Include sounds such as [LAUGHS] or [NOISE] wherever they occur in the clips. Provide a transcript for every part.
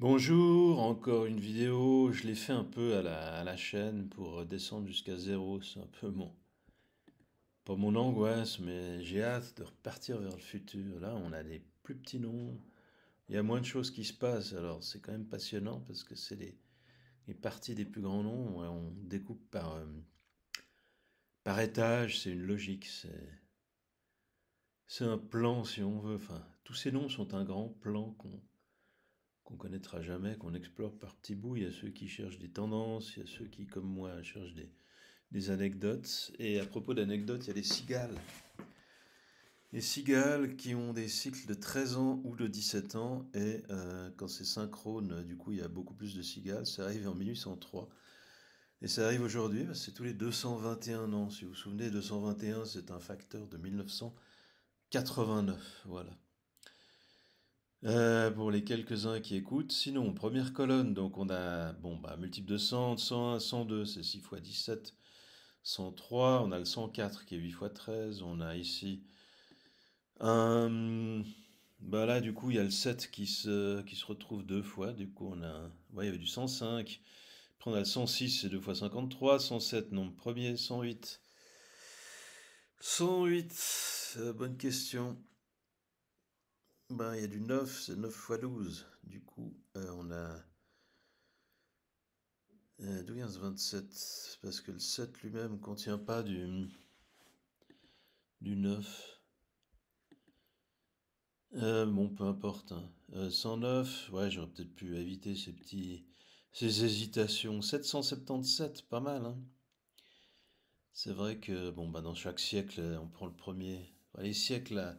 Bonjour, encore une vidéo. Je l'ai fait un peu à la, chaîne pour descendre jusqu'à zéro. C'est un peu mon. Pas mon angoisse, mais j'ai hâte de repartir vers le futur. Là, on a des plus petits noms, Il y a moins de choses qui se passent. Alors, c'est quand même passionnant parce que c'est les, les, parties des plus grands noms, on découpe par, euh, par étage. C'est une logique. C'est. un plan si on veut. Enfin, tous ces noms sont un grand plan qu'on qu'on connaîtra jamais, qu'on explore par petits bouts. Il y a ceux qui cherchent des tendances, il y a ceux qui, comme moi, cherchent des, anecdotes. Et à propos d'anecdotes, il y a les cigales. Les cigales qui ont des cycles de 13 ans ou de 17 ans, et euh, quand c'est synchrone, du coup, il y a beaucoup plus de cigales. Ça arrive en 1803. Et ça arrive aujourd'hui, c'est tous les 221 ans. Si vous vous souvenez, 221, c'est un facteur de 1989. Voilà. Euh, pour les quelques-uns qui écoutent, sinon, première colonne, donc on a bon, bah, multiple de 100, 101, 102, c'est 6 x 17, 103, on a le 104 qui est 8 x 13, on a ici un... Bah là, du coup, il y a le 7 qui se, qui se retrouve deux fois, du coup, on a... Ouais, il y avait du 105, après on a le 106, c'est 2 fois 53, 107, nombre premier, 108. 108, euh, bonne question. Ben, il y a du 9, c'est 9 x 12. Du coup, euh, on a. Euh, d'où 27 Parce que le 7 lui-même ne contient pas du, 9. Euh, bon, peu importe. 109, hein. ouais, j'aurais peut-être pu éviter ces petits. ces hésitations. 777, pas mal. Hein. C'est vrai que, bon, ben, dans chaque siècle, on prend le premier. les siècles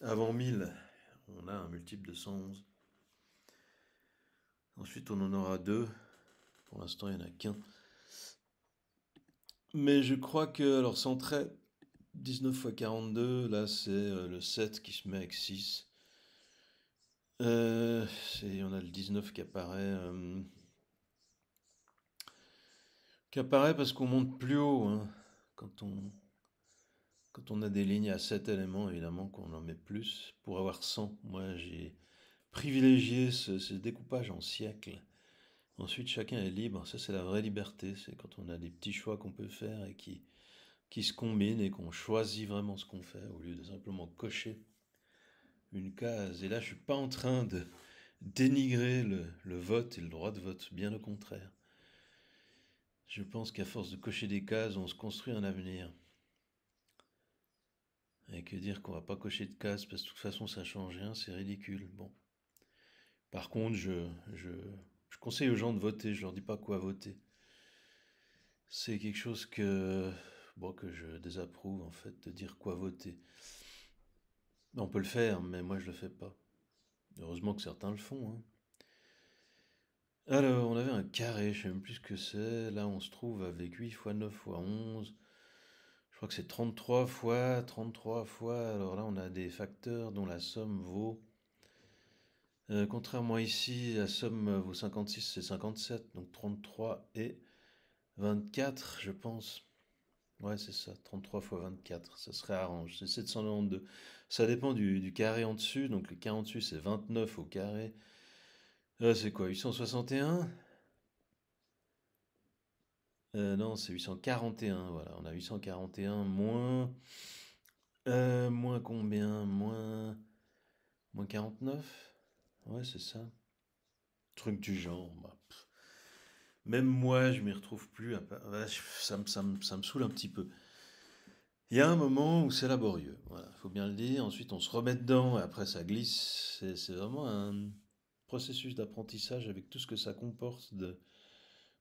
avant 1000 on a un multiple de 111. Ensuite, on en aura deux. Pour l'instant, il n'y en a qu'un. Mais je crois que, alors sans trait, 19 x 42, là c'est euh, le 7 qui se met avec 6. et euh, on a le 19 qui apparaît. Euh, qui apparaît parce qu'on monte plus haut. Hein, quand on, quand on a des lignes à 7 éléments, évidemment qu'on en met plus. Pour avoir 100, moi j'ai privilégié ce, découpage en siècles. Ensuite, chacun est libre. Ça, c'est la vraie liberté. C'est quand on a des petits choix qu'on peut faire et qui, qui se combinent et qu'on choisit vraiment ce qu'on fait au lieu de simplement cocher une case. Et là, je suis pas en train de dénigrer le vote et le droit de vote. Bien au contraire. Je pense qu'à force de cocher des cases, on se construit un avenir. Et que dire qu'on va pas cocher de casse parce que de toute façon ça change rien, c'est ridicule. Bon. Par contre, je, je, conseille aux gens de voter, je leur dis pas quoi voter. C'est quelque chose que, bon, que je désapprouve en fait, de dire quoi voter. On peut le faire, mais moi je le fais pas. Heureusement que certains le font. Hein. Alors, on avait un carré, je sais même plus ce que c'est. Là, on se trouve avec 8 x 9 x 11 je crois que c'est 33 fois, 33 fois, alors là on a des facteurs dont la somme vaut, euh, contrairement ici, la somme vaut 56, c'est 57, donc 33 et 24, je pense. Ouais, c'est ça, 33 fois 24, ça serait arrange. c'est 792. Ça dépend du, carré en dessus, donc le carré en dessus c'est 29 au carré. Euh, c'est quoi, 861 euh, non, c'est 841, voilà. On a 841 moins... Euh, moins combien Moins... Moins 49 Ouais, c'est ça. Truc du genre. Bah, Même moi, je m'y retrouve plus. Bah, ça, me, ça, ça saoule un petit peu. Il y a un moment où c'est laborieux, voilà, faut bien le dire. Ensuite, on se remet dedans, après ça glisse. C'est vraiment un processus d'apprentissage avec tout ce que ça comporte de,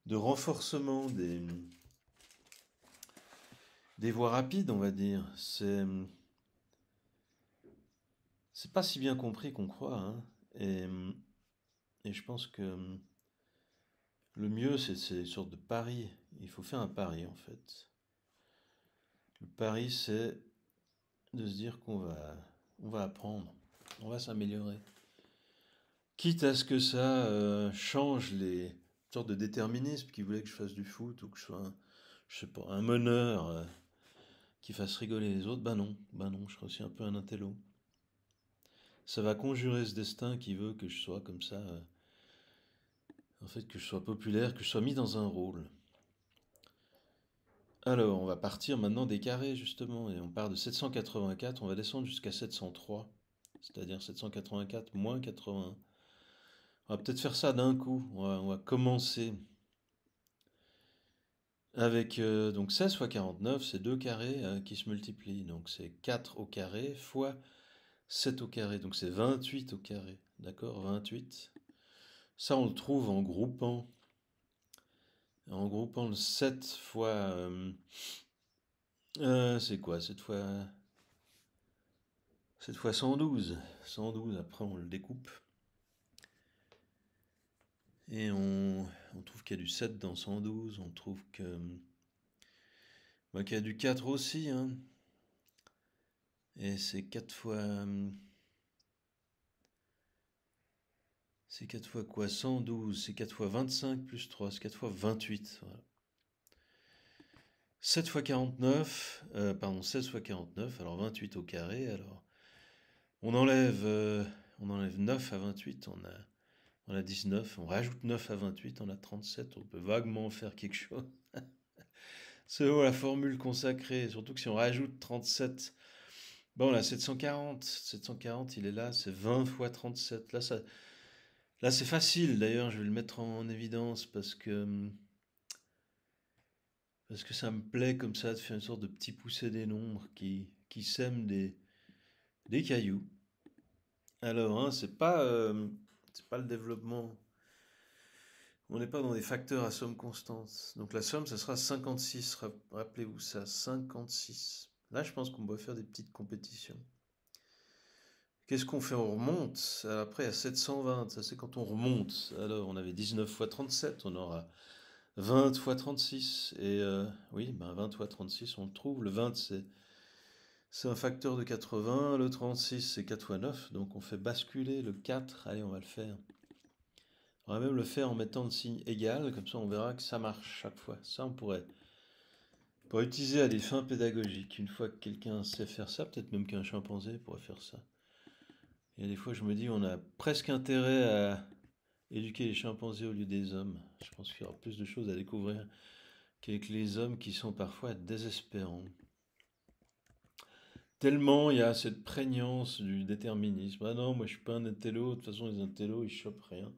de renforcement des, des voies rapides, on va dire. C'est c'est pas si bien compris qu'on croit. Hein. Et, je pense que le mieux, c'est une sorte de pari. Il faut faire un pari, en fait. Le pari, c'est de se dire qu'on va, on va apprendre, on va s'améliorer. Quitte à ce que ça euh, change les, sorte de déterminisme qui voulait que je fasse du foot ou que je sois un, je sais pas, un meneur euh, qui fasse rigoler les autres. Ben non, je serais aussi un peu un intello. Ça va conjurer ce destin qui veut que je sois comme ça, euh, en fait, que je sois populaire, que je sois mis dans un rôle. Alors, on va partir maintenant des carrés, justement, et on part de 784, on va descendre jusqu'à 703, c'est-à-dire 784 moins 81. On va peut-être faire ça d'un coup. On va, commencer avec euh, donc 16 fois 49, c'est 2 carrés hein, qui se multiplient. Donc c'est 4 au carré fois 7 au carré. Donc c'est 28 au carré. D'accord 28. Ça, on le trouve en groupant. En groupant le 7 fois... Euh, euh, c'est quoi 7 fois fois 112. 112, après on le découpe. Et on, trouve qu'il y a du 7 dans 112, on trouve que bah, qu'il y a du 4 aussi. Hein. Et c'est 4 fois... C'est 4 fois quoi 112, c'est 4 fois 25 plus 3, c'est 4 fois 28. 7 fois 49, euh, pardon, 16 fois 49, alors 28 au carré, alors on enlève, euh, on enlève 9 à 28, on a on a 19, on rajoute 9 à 28, on a 37, on peut vaguement faire quelque chose. [LAUGHS] Selon la formule consacrée, surtout que si on rajoute 37, bon, là 740, 740, il est là, c'est 20 fois 37. Là, ça, là c'est facile, d'ailleurs, je vais le mettre en évidence parce que parce que ça me plaît comme ça de faire une sorte de petit poussé des nombres qui, qui sème des, des cailloux. Alors, hein, c'est pas... Euh, n'est pas le développement. On n'est pas dans des facteurs à somme constante. Donc la somme, ça sera 56. Rappelez-vous ça, 56. Là, je pense qu'on doit faire des petites compétitions. Qu'est-ce qu'on fait On remonte après à 720. Ça, c'est quand on remonte. Alors, on avait 19 fois 37. On aura 20 fois 36. Et euh, oui, ben 20 fois 36, on le trouve. Le 20, c'est c'est un facteur de 80, le 36 c'est 4 fois 9, donc on fait basculer le 4, allez on va le faire. On va même le faire en mettant le signe égal, comme ça on verra que ça marche chaque fois. Ça on pourrait, on utiliser à des fins pédagogiques. Une fois que quelqu'un sait faire ça, peut-être même qu'un chimpanzé pourrait faire ça. Il y a des fois je me dis on a presque intérêt à éduquer les chimpanzés au lieu des hommes. Je pense qu'il y aura plus de choses à découvrir qu'avec les hommes qui sont parfois désespérants tellement il y a cette prégnance du déterminisme. Ah non, moi je suis pas un intello, de toute façon les intellos ils chopent rien.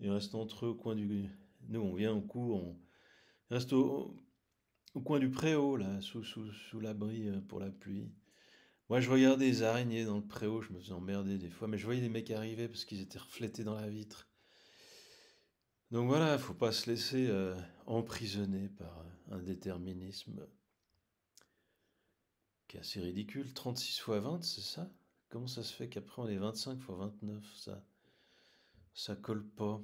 Ils restent entre eux au coin du. Nous on vient au cours, on ils au... coin du préau, là, sous, sous, sous l'abri euh, pour la pluie. Moi je regardais les araignées dans le préau, je me faisais emmerder des fois, mais je voyais des mecs arriver parce qu'ils étaient reflétés dans la vitre. Donc voilà, il faut pas se laisser euh, emprisonner par euh, un déterminisme c'est assez ridicule. 36 fois 20, c'est ça Comment ça se fait qu'après on est 25 fois 29 Ça ça colle pas.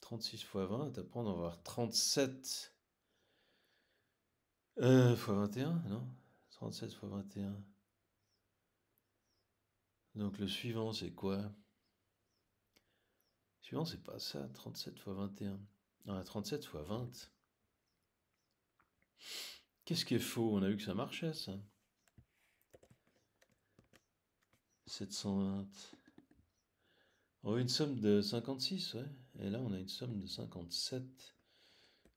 36 fois 20, après on va avoir 37 euh, fois 21, non 37 fois 21. Donc le suivant, c'est quoi Le suivant, c'est pas ça, 37 fois 21. Non, 37 fois 20. Qu'est-ce qui est faux On a vu que ça marchait, ça. 720. On a une somme de 56, ouais. Et là, on a une somme de 57.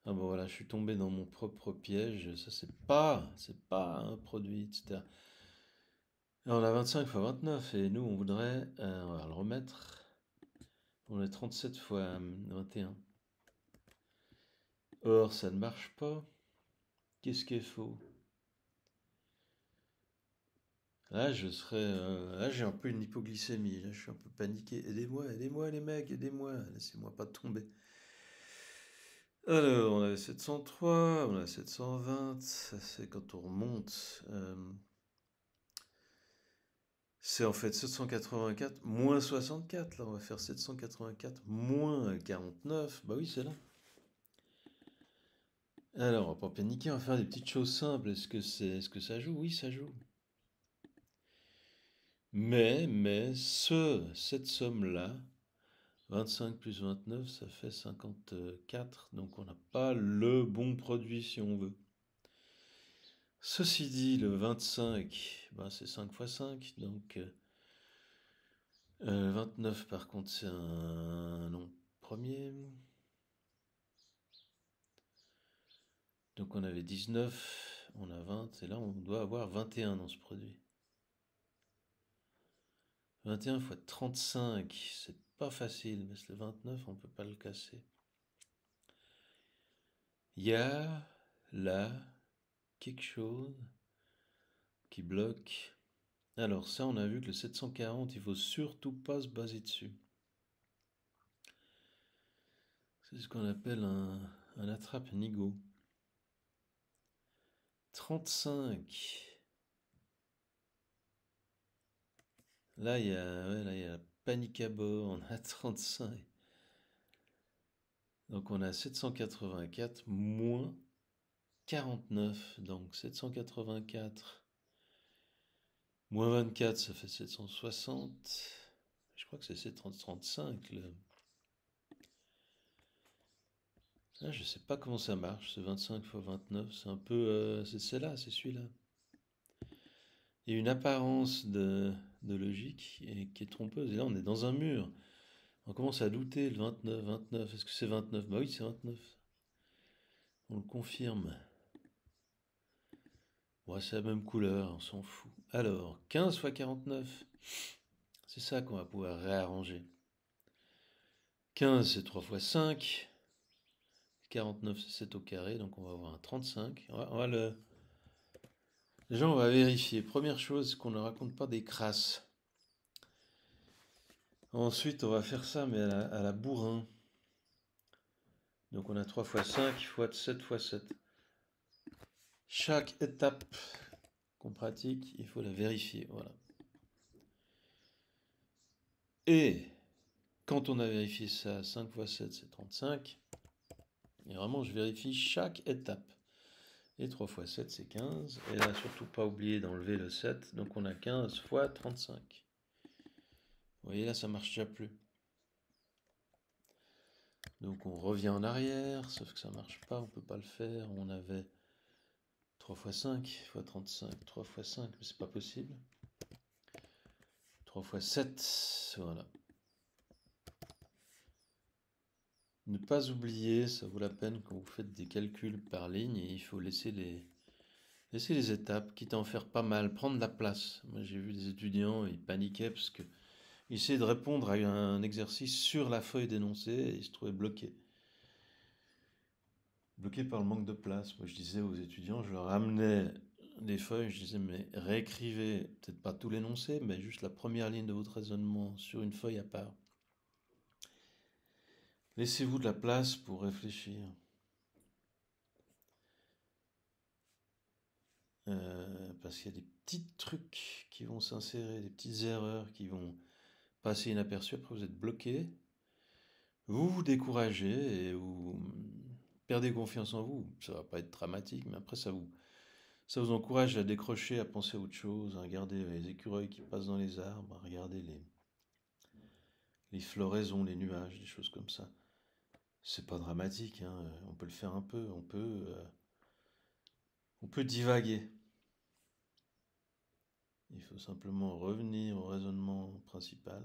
Ah bon, voilà, je suis tombé dans mon propre piège. Ça, c'est pas, c'est pas un produit, etc. on a 25 x 29, et nous, on voudrait, euh, on va le remettre. On a 37 x 21. Or, ça ne marche pas. Qu'est-ce qu'il faut faux Là, je serais. Euh, là, j'ai un peu une hypoglycémie. Là, je suis un peu paniqué. Aidez-moi, aidez-moi, les mecs, aidez-moi. Laissez-moi pas tomber. Alors, on avait 703, on a 720. Ça, c'est quand on remonte. Euh, c'est en fait 784 moins 64. Là, on va faire 784 moins 49. Bah oui, c'est là. Alors, on va pas paniquer, on va faire des petites choses simples. Est-ce que, c'est, est-ce que ça joue Oui, ça joue. Mais, mais, ce, cette somme-là, 25 plus 29, ça fait 54, donc on n'a pas le bon produit si on veut. Ceci dit, le 25, ben, c'est 5 fois 5, donc 29 euh, euh, par contre c'est un nom premier. Donc on avait 19, on a 20, et là on doit avoir 21 dans ce produit. 21 x 35, c'est pas facile, mais c'est le 29, on ne peut pas le casser. Il y a là quelque chose qui bloque. Alors ça, on a vu que le 740, il ne faut surtout pas se baser dessus. C'est ce qu'on appelle un, un attrape-nigo. 35. Là, il y a, ouais, là, panique à bord, on a 35. [LAUGHS] Donc on a 784 moins 49. Donc 784 moins 24, ça fait 760. Je crois que c'est 735. Là. Ah, je ne sais pas comment ça marche, ce 25 x 29. C'est un peu... Euh, c'est celle-là, c'est celui-là. Il y a une apparence de de logique et qui est trompeuse. Et là, on est dans un mur. On commence à douter le 29, 29. Est-ce que c'est 29 Bah oui, c'est 29. On le confirme. Ouais, c'est la même couleur, on s'en fout. Alors, 15 x 49. C'est ça qu'on va pouvoir réarranger. 15, c'est 3 x 5. 49, c'est 7 au carré, donc on va avoir un 35. on va le, Déjà, on va vérifier. Première chose, qu'on ne raconte pas des crasses. Ensuite, on va faire ça, mais à la, à la bourrin. Donc on a 3 x 5 x 7 x 7. Chaque étape qu'on pratique, il faut la vérifier. Voilà. Et quand on a vérifié ça, 5 x 7, c'est 35. Et vraiment, je vérifie chaque étape. Et 3 fois 7, c'est 15. Et là, surtout pas oublier d'enlever le 7. Donc on a 15 x 35. Vous voyez, là, ça marche déjà plus. Donc on revient en arrière, sauf que ça marche pas, on peut pas le faire. On avait 3 x 5 x 35, 3 x 5, mais c'est pas possible. 3 x 7, voilà. Ne pas oublier, ça vaut la peine quand vous faites des calculs par ligne, et il faut laisser les, laisser les étapes, quitte à en faire pas mal, prendre la place. Moi j'ai vu des étudiants, ils paniquaient parce qu'ils essayaient de répondre à un exercice sur la feuille d'énoncé et ils se trouvaient bloqués. Bloqués par le manque de place. Moi je disais aux étudiants, je leur amenais des feuilles, je disais, mais réécrivez, peut-être pas tout l'énoncé, mais juste la première ligne de votre raisonnement sur une feuille à part. Laissez-vous de la place pour réfléchir. Euh, parce qu'il y a des petits trucs qui vont s'insérer, des petites erreurs qui vont passer inaperçues. Après, vous êtes bloqué. Vous vous découragez et vous perdez confiance en vous. Ça va pas être dramatique, mais après, ça vous, ça vous encourage à décrocher, à penser à autre chose, à regarder les écureuils qui passent dans les arbres, à regarder les, les floraisons, les nuages, des choses comme ça c'est pas dramatique, hein. on peut le faire un peu, on peut, euh, on peut divaguer. Il faut simplement revenir au raisonnement principal,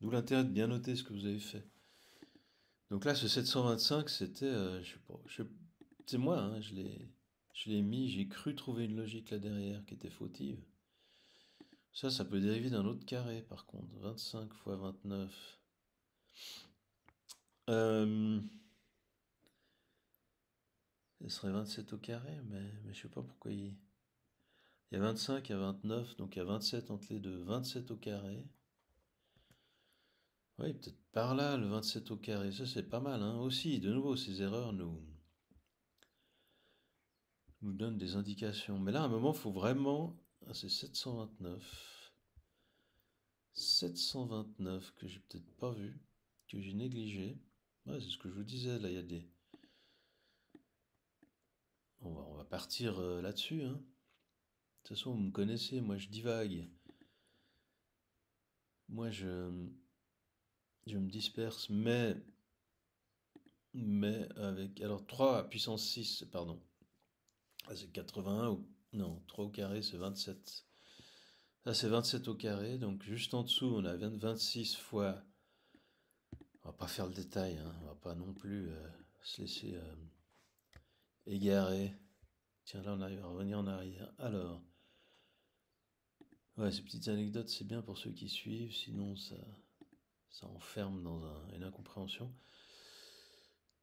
d'où l'intérêt de bien noter ce que vous avez fait. Donc là, ce 725, c'était, euh, je c'est moi, hein, je l'ai, je l'ai mis, j'ai cru trouver une logique là derrière qui était fautive. Ça, ça peut dériver d'un autre carré, par contre, 25 x 29. Euh, ce serait 27 au carré, mais, mais je sais pas pourquoi il... y a 25, il y 29, donc il y a 27 entre les deux. 27 au carré. Oui, peut-être par là, le 27 au carré. Ça, c'est pas mal, hein. Aussi, de nouveau, ces erreurs nous, donnent des indications. Mais là, à un moment, il faut vraiment... Ah, c'est 729. 729 que j'ai peut-être pas vu, que j'ai négligé c'est ce que je vous disais, là, il y a des... On va, partir euh, là-dessus. Hein. De toute façon, vous me connaissez, moi je divague. Moi je... Je me disperse, mais... Mais avec... Alors 3 à puissance 6, pardon. Ah, c'est 81 ou... Non, 3 au carré, c'est 27. Ça, ah, c'est 27 au carré. Donc, juste en dessous, on a 26 fois on va pas faire le détail, on hein. on va pas non plus euh, se laisser euh, égarer. Tiens, là, on arrive à revenir en arrière. Alors, ouais, ces petites anecdotes, c'est bien pour ceux qui suivent, sinon ça, ça enferme dans une incompréhension.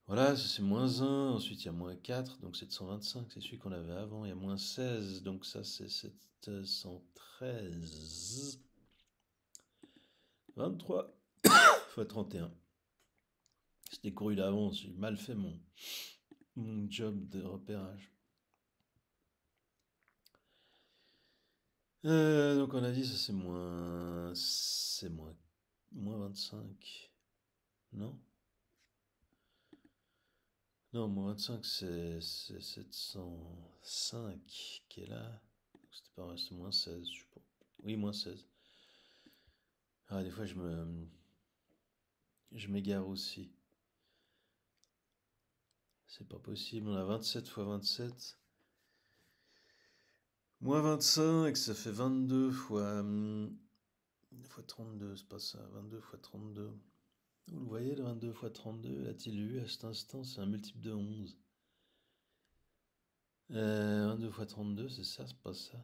Voilà, c'est moins 1, ensuite il y a moins 4, donc 725, c'est celui qu'on avait avant, il y a moins 16, donc ça c'est 713. 23 [COUGHS] fois 31. C'était couru d'avance, j'ai mal fait mon, mon job de repérage. Euh, donc on a dit ça c'est moins c'est moins moins 25 non non moins 25 c'est 705 qui est là c'était pas c'est moins 16 je suppose oui moins 16 ah des fois je me je m'égare aussi c'est pas possible, on a 27 x 27. Moins 25, ça fait 22 fois, 32, hum, c'est pas ça, 22 x 32. Vous le voyez, le 22 x 32, a-t-il eu à cet instant C'est un multiple de 11. Euh, 22 x 32, c'est ça, c'est pas ça.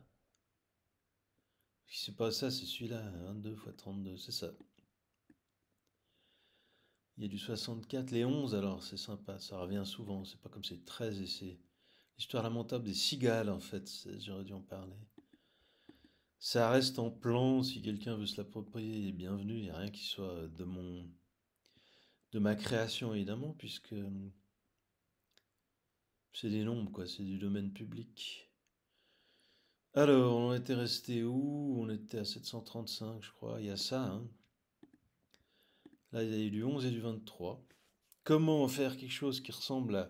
C'est pas ça, c'est celui-là, 22 x 32, c'est ça. Il y a du 64, les 11 alors, c'est sympa, ça revient souvent, c'est pas comme c'est 13 et c'est l'histoire lamentable des cigales en fait, j'aurais dû en parler. Ça reste en plan, si quelqu'un veut se l'approprier, bienvenue, il n'y a rien qui soit de mon de ma création évidemment, puisque hum, c'est des nombres quoi, c'est du domaine public. Alors, on était resté où On était à 735 je crois, il y a ça, hein il y a eu du 11 et du 23. Comment faire quelque chose qui ressemble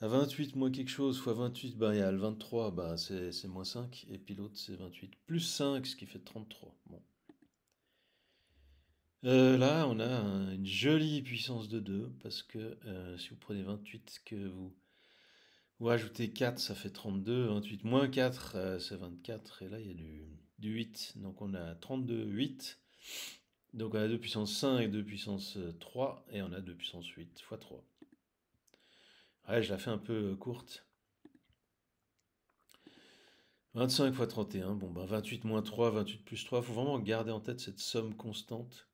à, 28 moins quelque chose fois 28 ben, Il y a le 23, ben, c'est moins 5. Et puis l'autre, c'est 28. Plus 5, ce qui fait 33. Bon. Euh, là, on a une jolie puissance de 2, parce que euh, si vous prenez 28, que vous, ajoutez 4, ça fait 32, 28 moins 4, euh, c'est 24, et là, il y a du, du, 8, donc on a 32, 8, donc on a 2 puissance 5 et 2 puissance 3, euh, et on a 2 puissance 8 fois 3. Ouais, je la fais un peu euh, courte. 25 fois 31, bon ben bah, 28 moins 3, 28 plus 3, faut vraiment garder en tête cette somme constante.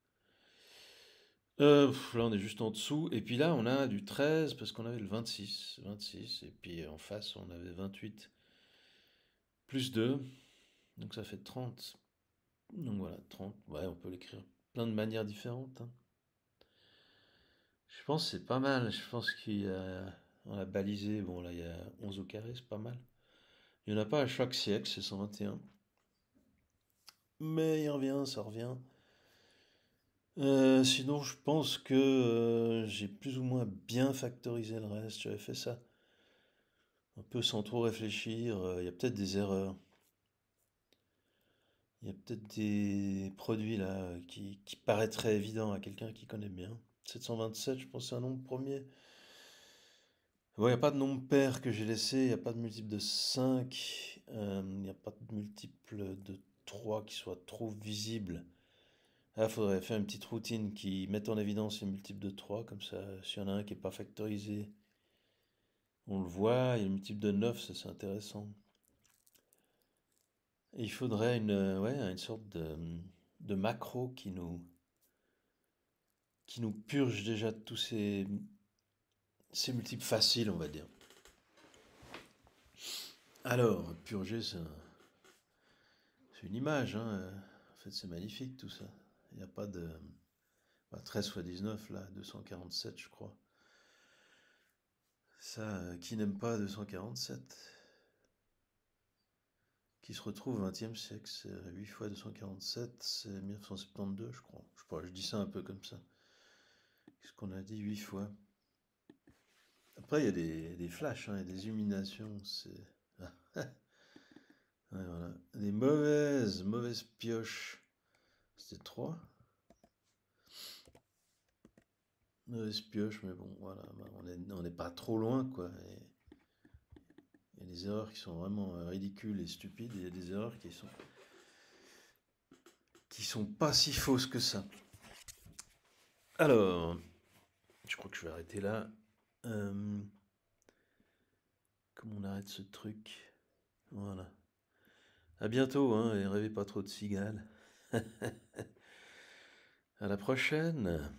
Euh, là on est juste en dessous, et puis là on a du 13 parce qu'on avait le 26, 26, et puis en face on avait 28 plus 2, donc ça fait 30. Donc voilà, 30, ouais on peut l'écrire de manières différentes. Hein. Je pense que c'est pas mal. Je pense qu'il a, a balisé, bon là il y a 11 au carré, c'est pas mal. Il n'y en a pas à chaque siècle, c'est 121. Mais il revient, ça revient. Euh, sinon, je pense que euh, j'ai plus ou moins bien factorisé le reste. J'avais fait ça un peu sans trop réfléchir. Euh, il y a peut-être des erreurs. Il y a peut-être des produits là qui, paraîtraient évidents à quelqu'un qui connaît bien. 727, je pense, c'est un nombre premier. Bon, il n'y a pas de nombre pair que j'ai laissé, il n'y a pas de multiple de 5, il n'y a pas de multiple de 3 qui soit trop visible. il ah, faudrait faire une petite routine qui mette en évidence les multiples de 3, comme ça, s'il y en a un qui n'est pas factorisé, on le voit. Il y a le multiple de 9, ça c'est intéressant. Il faudrait une, euh, une sorte de, macro qui nous, qui nous purge déjà de tous ces, ces multiples faciles, on va dire. Alors, purger, c'est une image. Hein. En fait, c'est magnifique tout ça. Il n'y a pas de. 13 x 19, là, 247, je crois. Ça, euh, qui n'aime pas 247 qui se retrouve au e siècle. C'est 8 fois 247, c'est 1972, je crois. Je, crois, je dis ça un peu comme ça. Qu'est-ce qu'on a dit 8 fois Après, il y a des, flashs, hein, et des illuminations. C'est. [LAUGHS] voilà. Des mauvaises, mauvaises pioches. C'était 3. Mauvaises pioches, mais bon, voilà, on n'est on est pas trop loin, quoi. Et il y a des erreurs qui sont vraiment euh, ridicules et stupides, il y a des erreurs qui sont qui sont pas si fausses que ça. Alors, je crois que je vais arrêter là. Euh, comment on arrête ce truc Voilà. À bientôt, hein, et rêvez pas trop de cigales. [LAUGHS] à la prochaine.